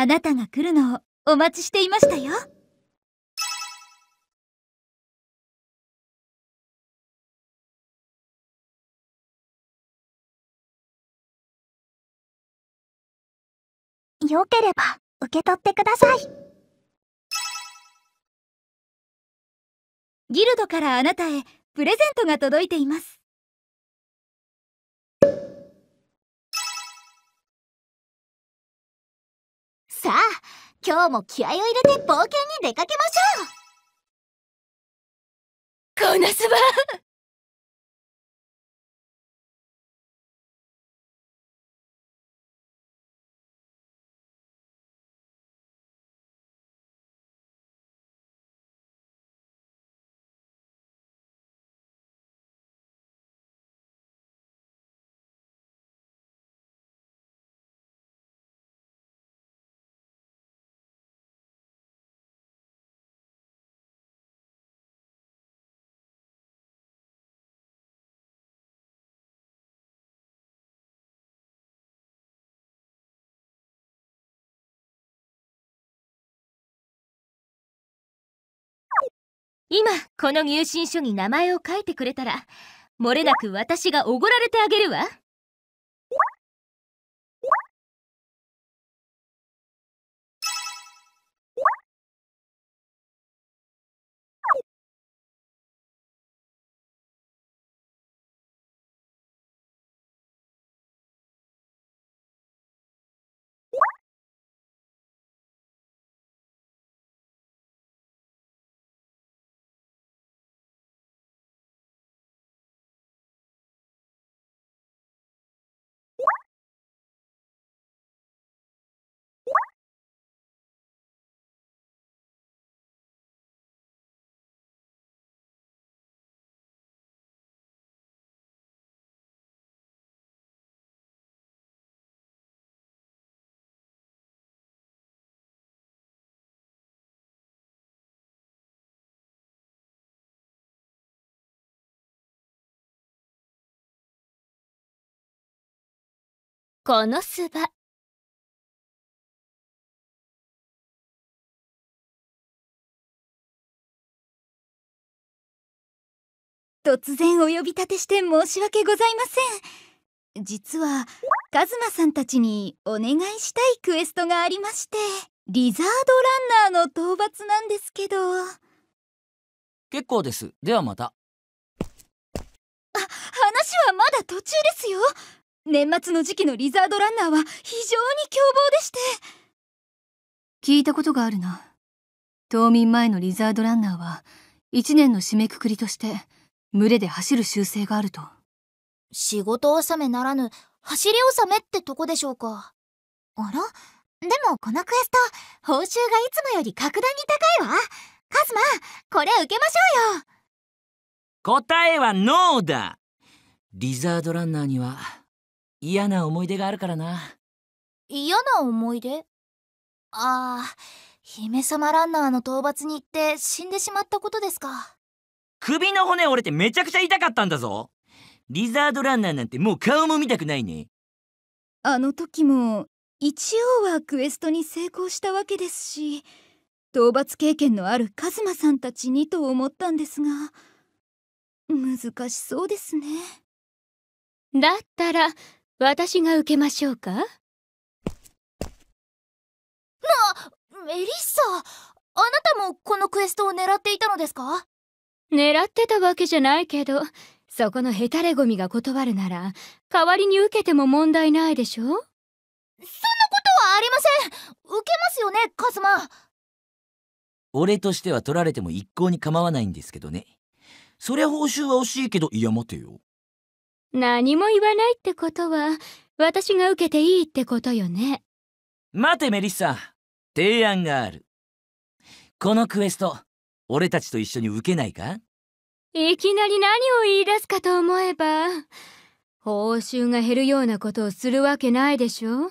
あなたが来るのをお待ちしていましたよ。よければ受け取ってくださいギルドからあなたへプレゼントが届いています今日も気合を入れて冒険に出かけましょうこなすば今この入信書に名前を書いてくれたらもれなく私がおごられてあげるわこのすば突然お呼び立てして申し訳ございません実はカズマさんたちにお願いしたいクエストがありましてリザードランナーの討伐なんですけど結構ですではまたあ話はまだ途中ですよ年末の時期のリザードランナーは非常に凶暴でして聞いたことがあるな冬眠前のリザードランナーは1年の締めくくりとして群れで走る習性があると仕事納めならぬ走り納めってとこでしょうかあらでもこのクエスト報酬がいつもより格段に高いわカズマこれ受けましょうよ答えはノーだリザードランナーには嫌な思い出があるからな嫌な思い出ああ姫様ランナーの討伐に行って死んでしまったことですか首の骨折れてめちゃくちゃ痛かったんだぞリザードランナーなんてもう顔も見たくないねあの時も一応はクエストに成功したわけですし討伐経験のあるカズマさんたちにと思ったんですが難しそうですねだったら私が受けましょうかな、メリッサあなたもこのクエストを狙っていたのですか狙ってたわけじゃないけど、そこのヘタレゴミが断るなら、代わりに受けても問題ないでしょそんなことはありません受けますよね、カズマ俺としては取られても一向に構わないんですけどね。そりゃ報酬は惜しいけど、いや待てよ。何も言わないってことは、私が受けていいってことよね。待てメリッサ、提案がある。このクエスト、俺たちと一緒に受けないかいきなり何を言い出すかと思えば、報酬が減るようなことをするわけないでしょ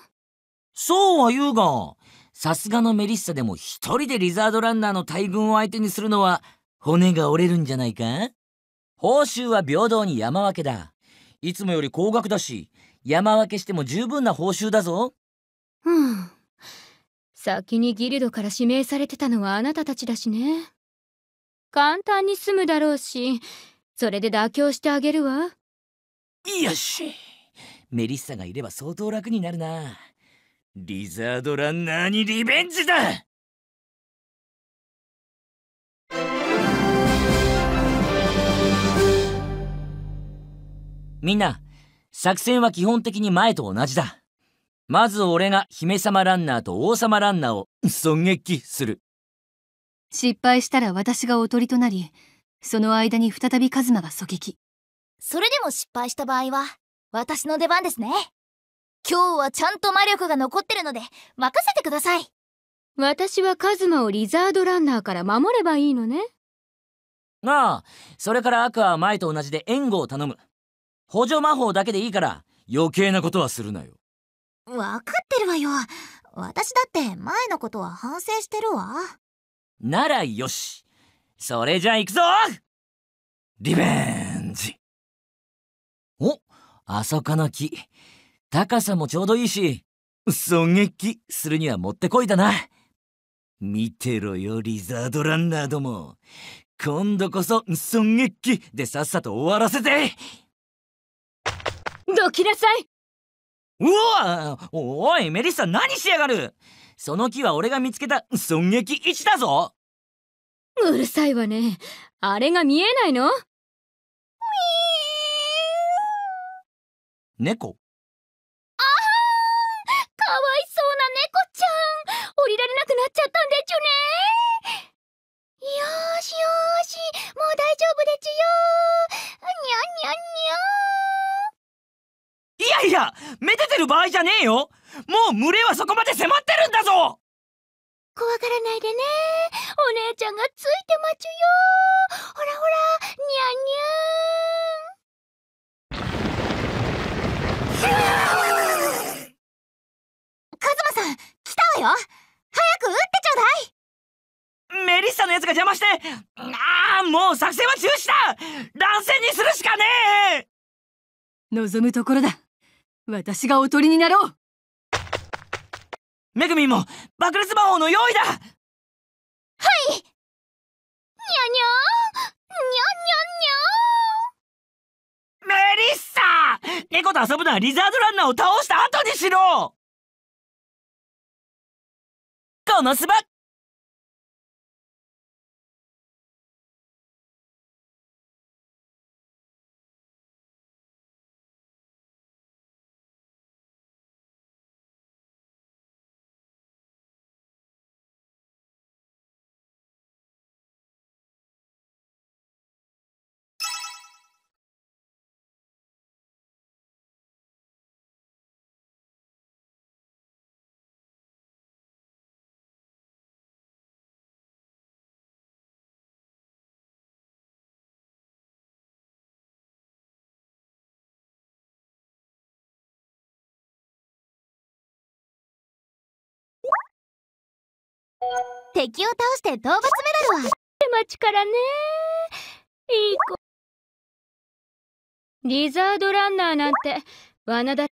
そうは言うが、さすがのメリッサでも一人でリザードランナーの大群を相手にするのは骨が折れるんじゃないか報酬は平等に山分けだ。いつもより高額だし山分けしても十分な報酬だぞうん先にギルドから指名されてたのはあなたたちだしね簡単に済むだろうしそれで妥協してあげるわよしメリッサがいれば相当楽になるなリザードランナーにリベンジだみんな、作戦は基本的に前と同じだ。まず俺が姫様ランナーと王様ランナーを 狙撃する。失敗したら私がおとりとなり、その間に再びカズマが狙撃。それでも失敗した場合は、私の出番ですね。今日はちゃんと魔力が残ってるので、任せてください。私はカズマをリザードランナーから守ればいいのね。ああ、それからアクアは前と同じで援護を頼む。補助魔法だけでいいから余計なことはするなよ分かってるわよ私だって前のことは反省してるわならよしそれじゃあ行くぞリベンジおあそこの木高さもちょうどいいし狙撃するにはもってこいだな見てろよリザードランナーども今度こそ狙撃でさっさと終わらせてどきなさいうわおいメリッサ何しやがるその木は俺が見つけた寸劇一だぞうるさいわねあれが見えないの猫ああかわいそうな猫ちゃん降りられなくなっちゃったんでちゅねよーしよーしもう大丈夫でちゅよにゃんにゃんにゃんいやいやめでてる場合じゃねえよもう群れはそこまで迫ってるんだぞ怖がらないでねお姉ちゃんがついて待ちよほらほらにゃんにゃんカズマさん来たわよ早く撃ってちょうだいメリッサのやつが邪魔してああもう作戦は中止だ乱戦にするしかねえ望むところだ私がおとりになろうめぐみんも爆裂魔法の用意だはいにゃにゃにゃにゃにゃメリッサ猫と遊ぶのはリザードランナーを倒した後にしろこのすば敵を倒して討伐メダルは街からねいい子リザードランナーなんて罠だ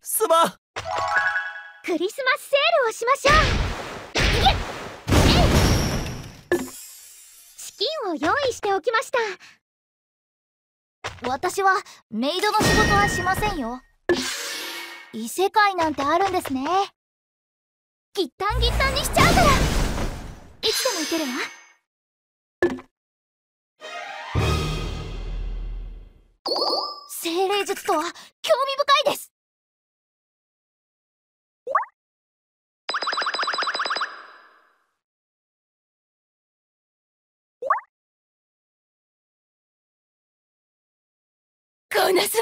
スマクリスマスセールをしましょうンを用意しておきました私はメイドの仕事はしませんよ異世界なんてあるんですねギッタンギッタンにしちゃうからいつでもいけるわ精霊術とは興味深いですこなす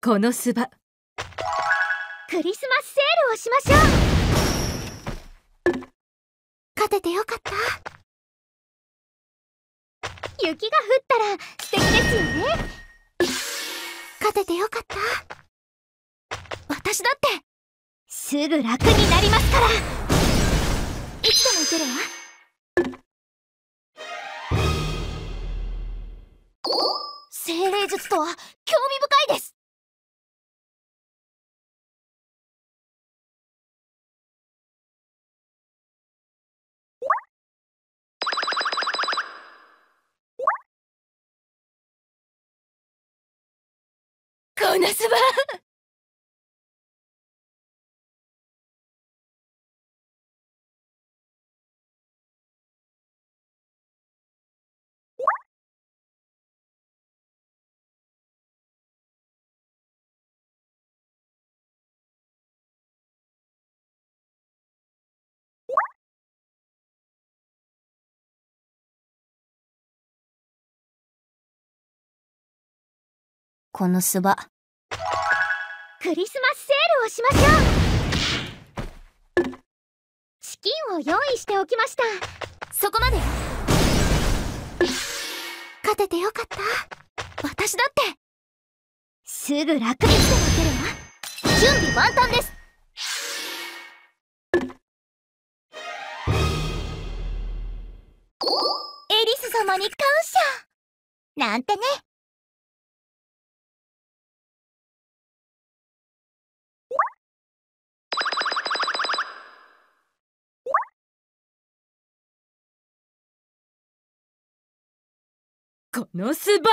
このクリスマスセールをしましょう勝ててよかった雪が降ったら素敵ですよね勝ててよかった私だってすぐ楽になりますからいつでも行けるわ精霊術とは興味深いですこのすばクリスマスセールをしましょう資金を用意しておきましたそこまで勝ててよかった私だってすぐ楽にして負けるわ準備万端ですエリス様に感謝なんてねこのスバ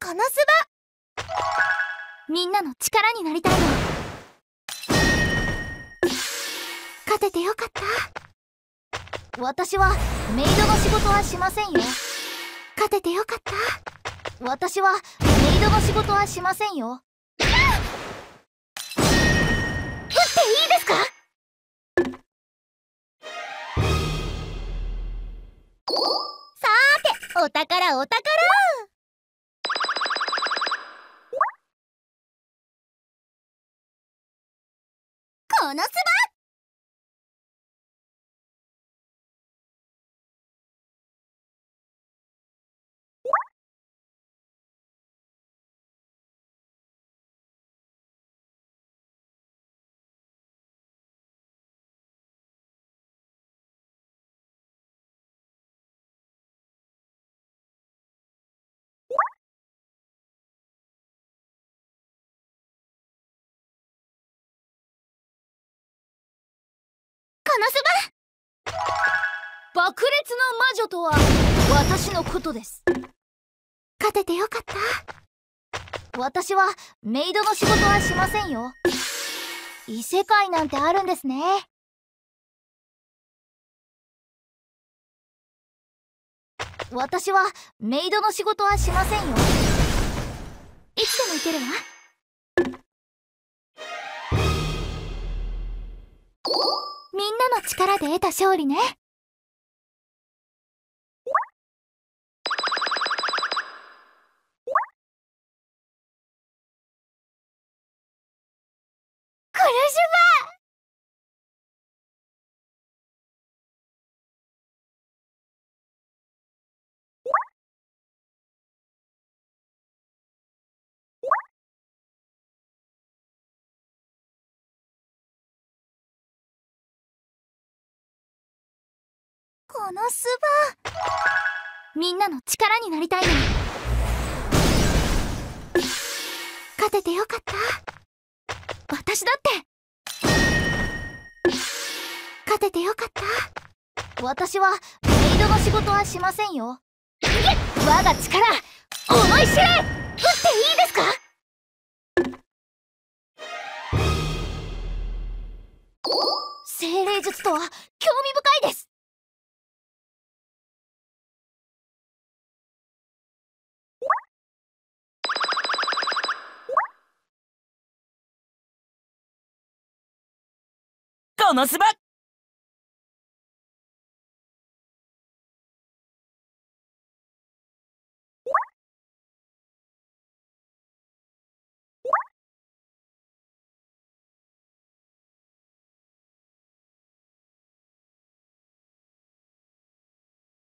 このスバみんなの力になりたいの勝ててよかった私はメイドの仕事はしませんよ勝ててよかった私はメイドの仕事はしませんよっていいですかさーてお宝お宝この爆裂の魔女とは私のことです勝ててよかった私はメイドの仕事はしませんよ異世界なんてあるんですね私はメイドの仕事はしませんよいつでも行けるわみんなの力で得た勝利ねしばこのスバみんなの力になりたいのに勝ててよかった私だって勝ててよかった私はメイドの仕事はしませんよ我が力思い知れ打っていいですか精霊術とは興味深いですをのす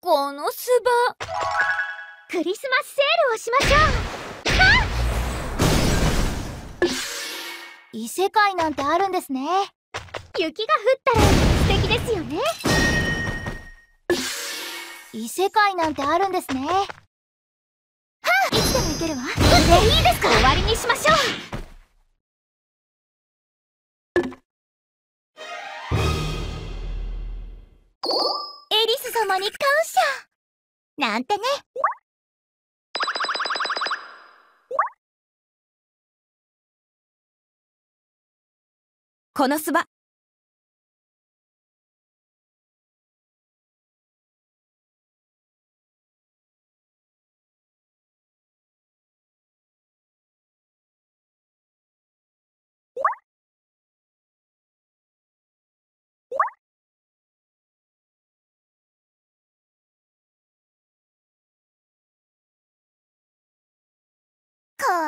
このすばクリスマスセールをしましょう異世界なんてあるんですね雪が降ったら素敵ですよね異世界なんてあるんですねはあいつでも行けるわでいいですか終わりにしましょうエリス様に感謝なんてねこのすば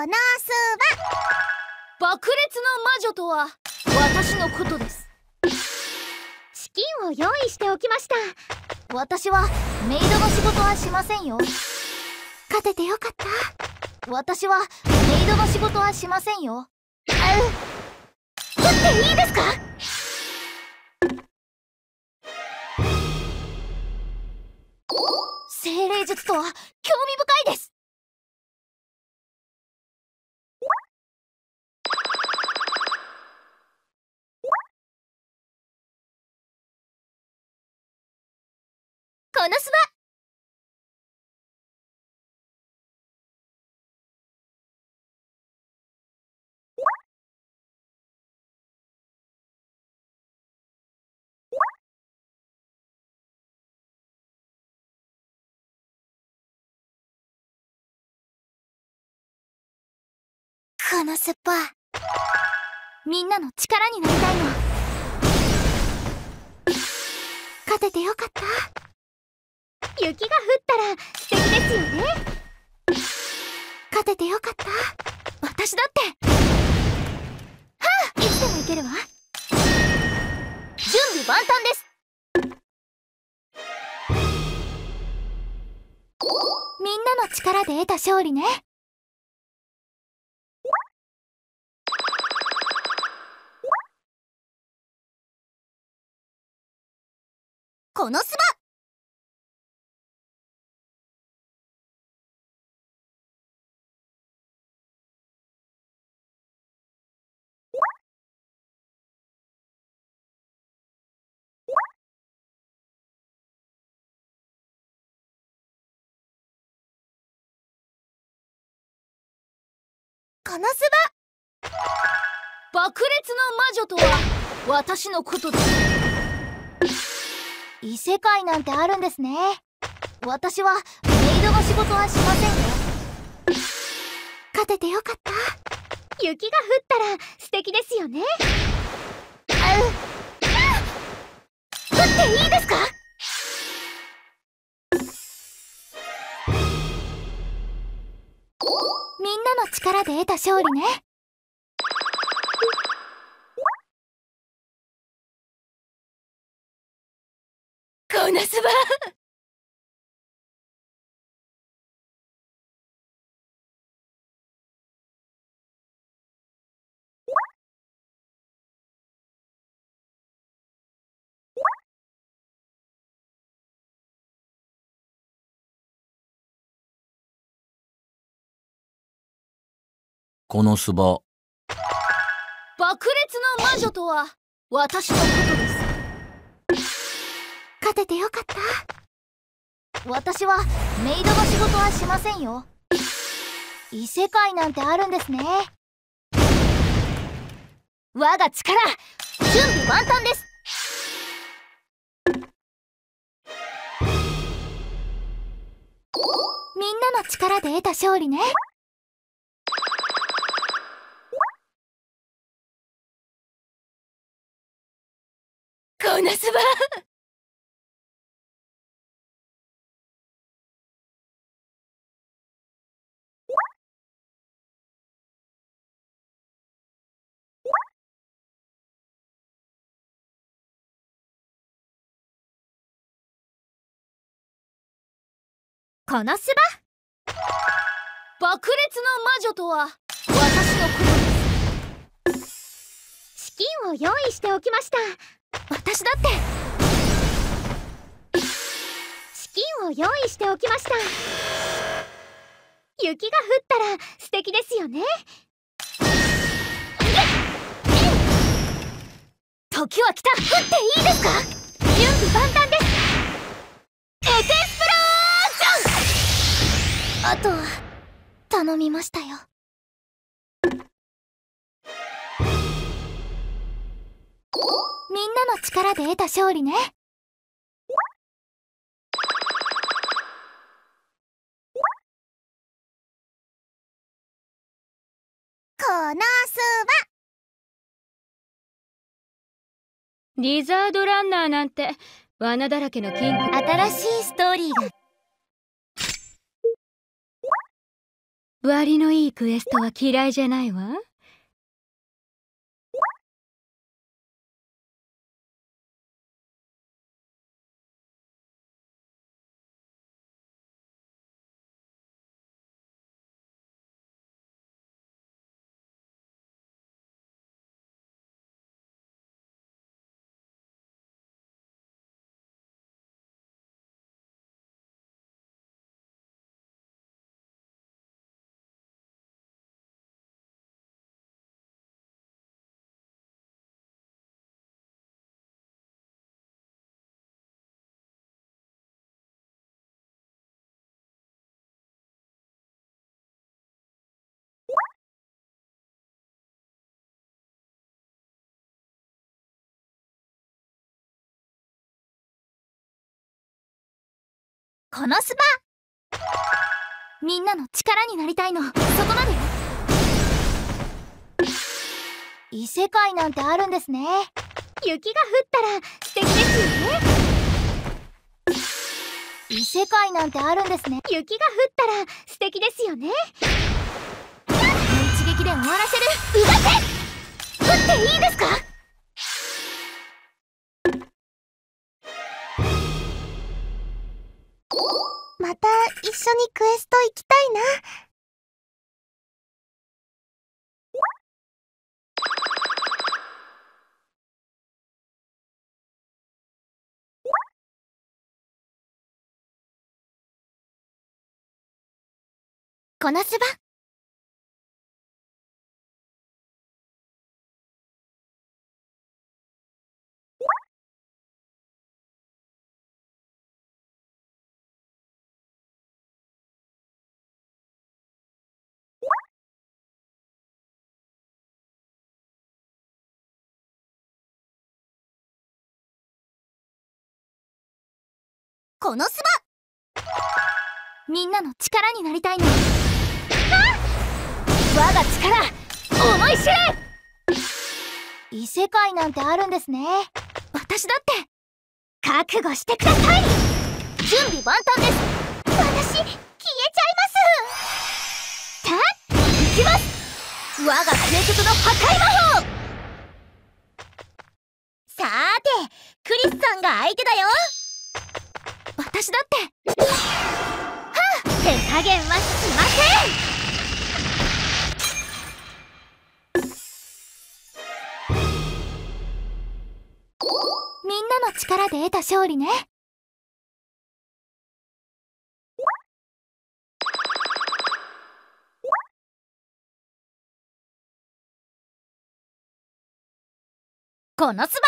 の巣は爆裂の魔女とは私のことです資金を用意しておきました私はメイドの仕事はしませんよ勝ててよかった私はメイドの仕事はしませんよえ打っていいですか精霊術とは興味深いですこのスばこのすっみんなの力になりたいの勝ててよかった雪が降ったら素敵ですよね勝ててよかった私だってはあいつでもいけるわ準備万端ですみんなの力で得た勝利ねこのスバこのスバ爆裂の魔女とは私のことだ異世界なんてあるんですね私はメイドの仕事はしませんよ勝ててよかった雪が降ったら素敵ですよねあ降っていいですかみんなの力で得た勝利ねこなすばこの壺爆裂の魔女とは私のことです勝ててよかった私はメイドの仕事はしませんよ異世界なんてあるんですね我が力準備万端ですみんなの力で得た勝利ねこばこのすば爆裂の魔女とは私のことですを用意しておきました私だってチキンを用意しておきました雪が降ったら素敵ですよね時は来た降っていいですか準備万端ですエクスプロージョンあと頼みましたよみんなの力で得た勝利ねこの巣はリザードランナーなんて罠だらけの金庫新しいストーリーが割のいいクエストは嫌いじゃないわ。このスパみんなの力になりたいのそこまで異世界なんてあるんですね雪が降ったら素敵ですよね異世界なんてあるんですね雪が降ったら素敵ですよね一撃で終わらせる動け打っていいですかまた一緒にクエスト行きたいな。このすばこのスマみんなの力になりたいの我が力思い知れ異世界なんてあるんですね私だって覚悟してください準備万端です私消えちゃいますさあ行きます我が究極の破壊魔法さーてクリスさんが相手だよ私だってはあ手加減はしませんみんなの力で得た勝利ねこの巣場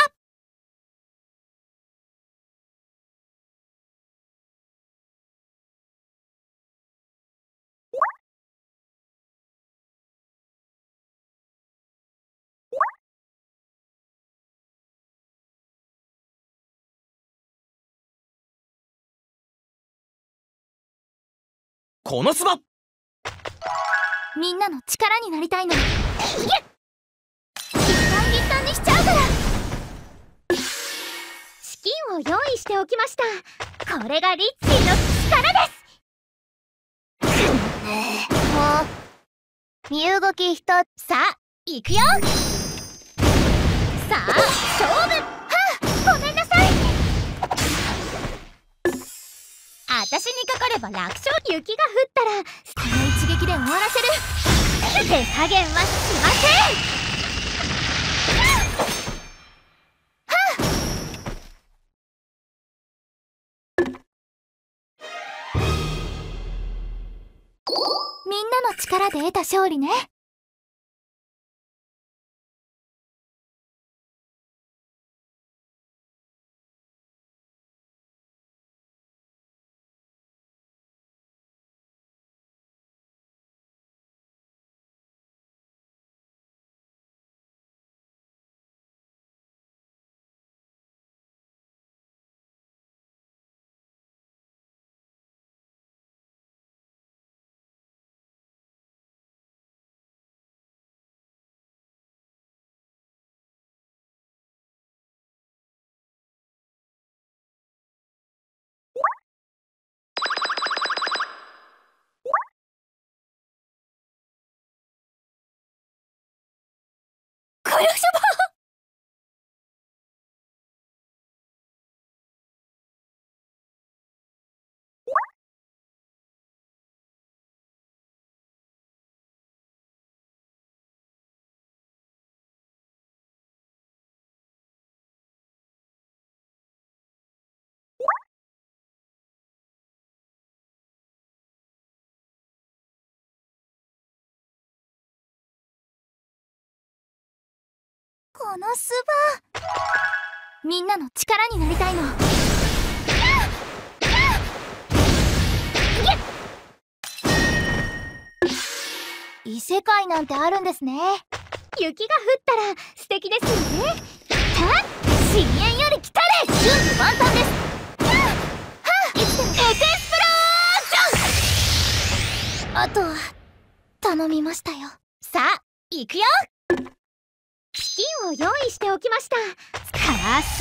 このスマみんなの力になりたいのいけ一一旦にしちゃうから資金を用意しておきましたこれがリッチーの力ですもう身動き一つさあ行くよさあ私にかかれば楽勝雪が降ったらこの一撃で終わらせる手加減はしませんみんなの力で得た勝利ね。我要上班。このスバみんなの力になりたいの異世界なんてあるんですね雪が降ったら素敵ですよねはより来たれ準備万端ですエクスプロージョンあとは頼みましたよさあ行くよ資金を用意しておきましたカラー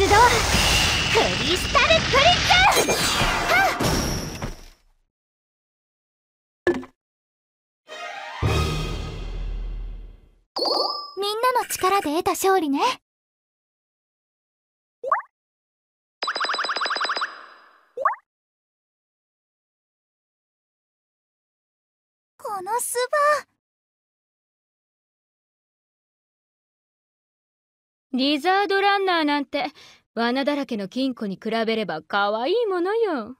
クリスタルプリみんなの力で得た勝利ねこのスバリザードランナーなんて罠だらけの金庫に比べれば可愛いものよ。あ可愛い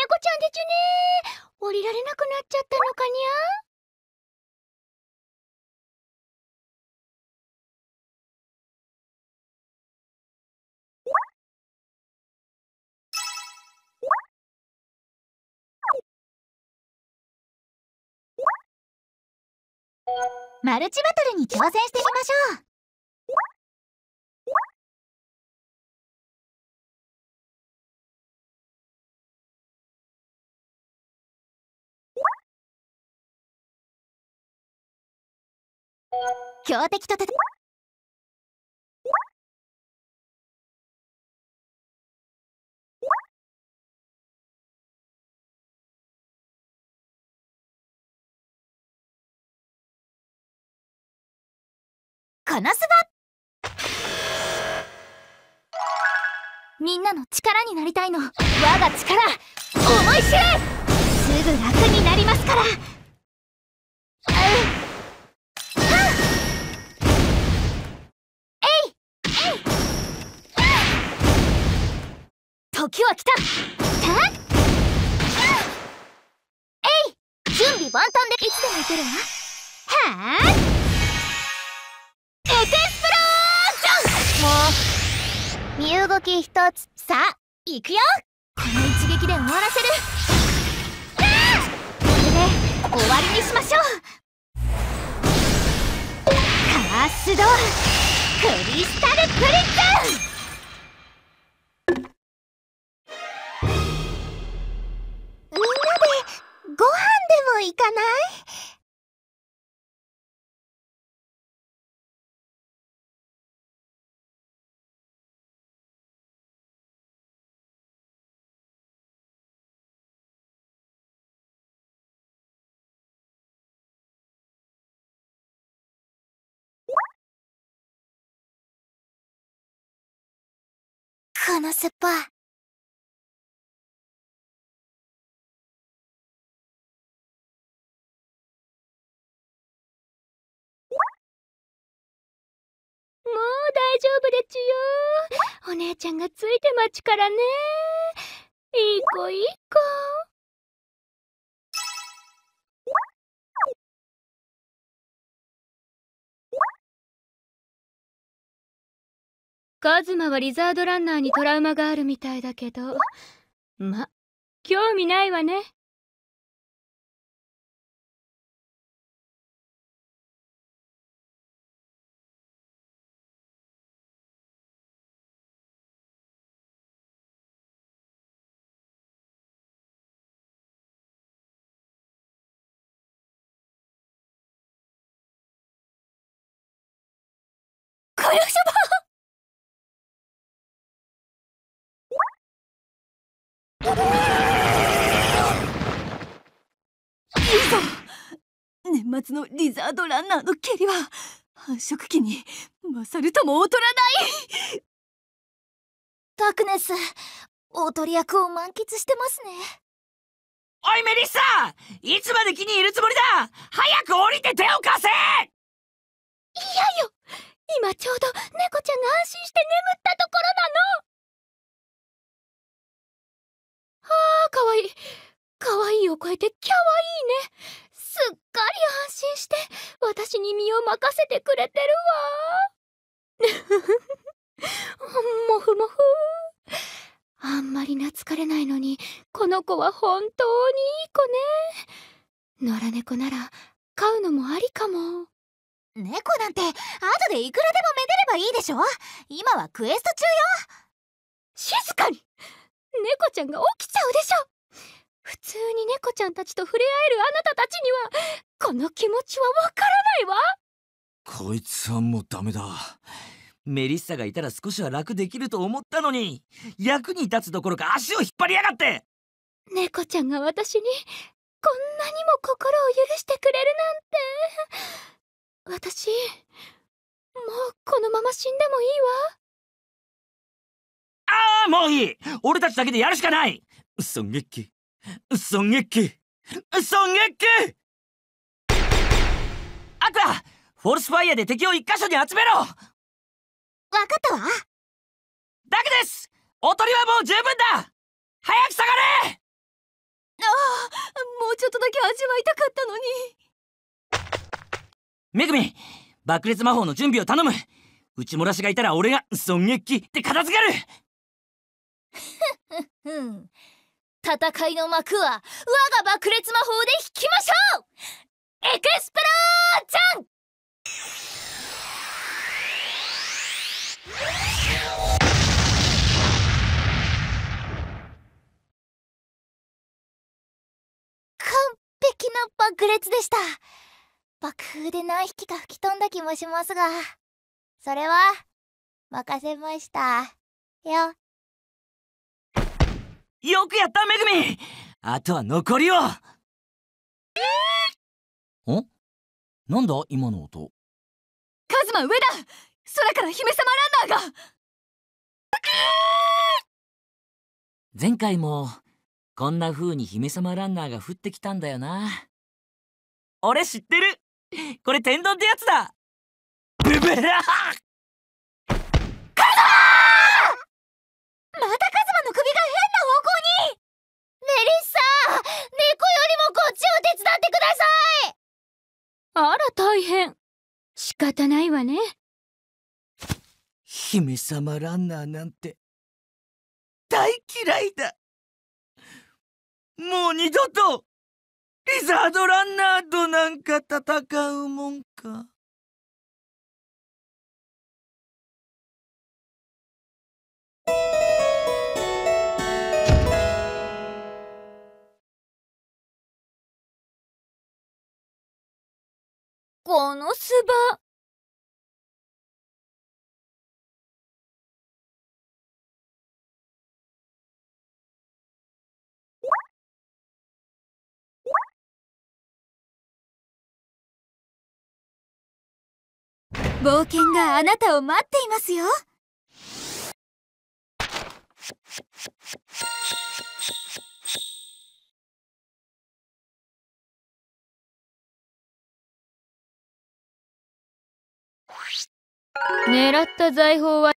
猫ちゃんでちゅね降りられなくなっちゃったのかにゃマルチバトルに挑戦してみましょう強敵と戦このすばみんなの力になりたいの我が力思い知れすぐ楽になりますから時は来たさえい準備万端でいつでも行けるわはあ身動き一つさあ行くよこの一撃で終わらせるこれで終わりにしましょうカラスドクリスタルプリックみんなでご飯でも行かないこのスパ。もう大丈夫でちゅよお姉ちゃんがついて待ちからねいい子いい子カズマはリザードランナーにトラウマがあるみたいだけどま興味ないわね末のリザードランナーの蹴りは繁殖期に勝るとも劣らないダクネス大鳥役を満喫してますねおいメリッサいつまで気にいるつもりだ早く降りて手を貸せいやよ今ちょうど猫ちゃんが安心して眠ったところなのあーかわいいかわいいを超えてキャワいいねすっかり安心して私に身を任せてくれてるわモフモフあんまり懐かれないのにこの子は本当にいい子ね野良猫なら飼うのもありかも猫なんて後でいくらでもめでればいいでしょ今はクエスト中よ静かに猫ちゃんが起きちゃうでしょ普通に猫ちゃんたちと触れ合えるあなたたちにはこの気持ちはわからないわこいつはもうダメだメリッサがいたら少しは楽できると思ったのに役に立つどころか足を引っ張りやがって猫ちゃんが私にこんなにも心を許してくれるなんて私もうこのまま死んでもいいわああもういい俺たちだけでやるしかないうっそんげっき損撃損撃アクアフォルスファイアで敵を一箇所に集めろわかったわだけですおとりはもう十分だ早く下がれああもうちょっとだけ味わいたかったのにめぐみ爆裂魔法の準備を頼む内漏らしがいたら俺が「損撃」って片付ける ふふふ戦いの幕は我が爆裂魔法で引きましょうエクスプローチャン完璧な爆裂でした爆風で何匹か吹き飛んだ気もしますがそれは任せましたよよくやっためぐみあとは残りをんなんだ今の音カズマ上だ空から姫様ランナーが前回もこんな風に姫様ランナーが降ってきたんだよな俺知ってるこれ天丼ってやつだブブラカズマまたかあら大変仕方ないわね姫様ランナーなんて大嫌いだもう二度とリザードランナーとなんか戦うもんか。you このすば。冒険があなたを待っていますよ狙った財宝は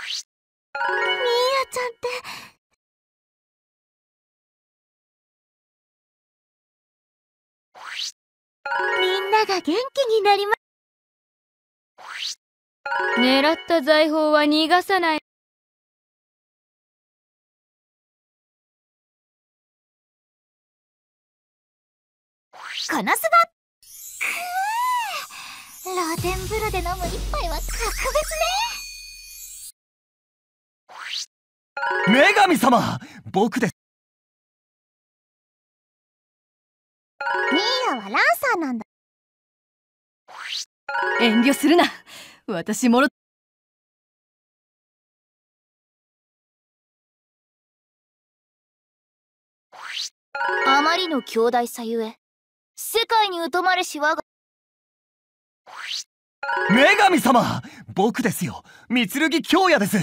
ミーちゃんってみんなが元気になります狙った財宝は逃がさないこのすばラーテン風呂で飲む一杯は格別ね女神様僕ですミーアはランサーなんだ遠慮するな私もろあまりの兄弟さゆえ世界に疎まれし我が女神様僕ですよ三剣京也です